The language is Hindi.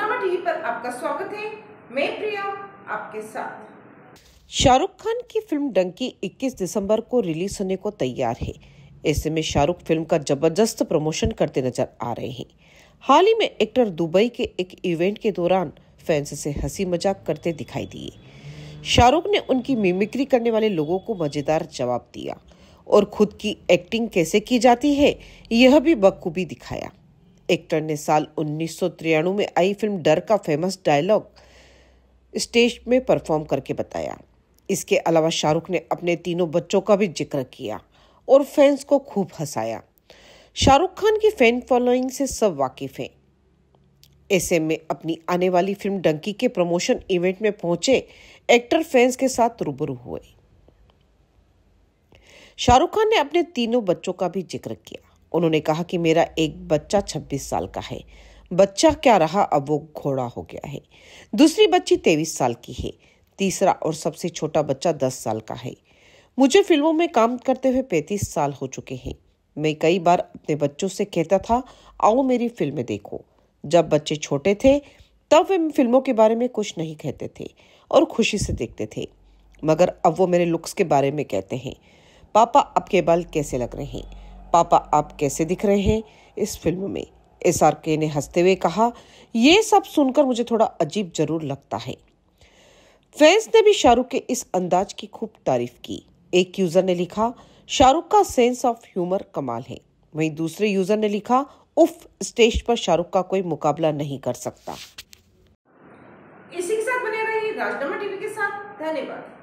कारनामा टीवी पर आपका स्वागत है मैं प्रिया आपके साथ शाहरुख खान की फिल्म डंकी 21 दिसंबर को रिलीज होने को तैयार है ऐसे में शाहरुख फिल्म का जबरदस्त प्रमोशन करते नजर आ रहे हैं हाल ही में एक्टर दुबई के एक इवेंट के दौरान फैंस से हंसी मजाक करते दिखाई दिए शाहरुख ने उनकी मिमिक्री करने वाले लोगों को मजेदार जवाब दिया और खुद की एक्टिंग कैसे की जाती है यह भी बखूबी दिखाया एक्टर ने साल उन्नीस में आई फिल्म डर का फेमस डायलॉग स्टेज में परफॉर्म करके बताया इसके अलावा शाहरुख ने अपने तीनों बच्चों का भी जिक्र किया और फैंस को खूब हंसाया शाहरुख खान की फैन फॉलोइंग से सब वाकिफ हैं ऐसे में अपनी आने वाली फिल्म डंकी के प्रमोशन इवेंट में पहुंचे एक्टर फैंस के साथ रूबरू हुए शाहरुख खान ने अपने तीनों बच्चों का भी जिक्र किया उन्होंने कहा कि मेरा एक बच्चा 26 साल का है बच्चा क्या रहा अब वो घोड़ा हो गया है दूसरी बच्ची तेईस साल की है तीसरा और सबसे छोटा बच्चा दस साल का है मुझे फिल्मों में काम करते हुए पैंतीस साल हो चुके हैं मैं कई बार अपने बच्चों से कहता था आओ मेरी फिल्में देखो जब बच्चे छोटे थे तब वे फिल्मों के बारे में कुछ नहीं कहते थे और खुशी से देखते थे मगर अब वो मेरे लुक्स के बारे में कहते हैं पापा आपके बाल कैसे लग रहे हैं पापा आप कैसे दिख रहे हैं इस फिल्म में एस आर के ने हंसते हुए कहा यह सब सुनकर मुझे थोड़ा अजीब जरूर लगता है फैंस ने भी शाहरुख के इस अंदाज की खूब तारीफ की एक यूजर ने लिखा शाहरुख का सेंस ऑफ ह्यूमर कमाल है वहीं दूसरे यूजर ने लिखा उफ स्टेज पर शाहरुख का कोई मुकाबला नहीं कर सकता इसी के साथ बने रहिए राजनामा टीवी के साथ धन्यवाद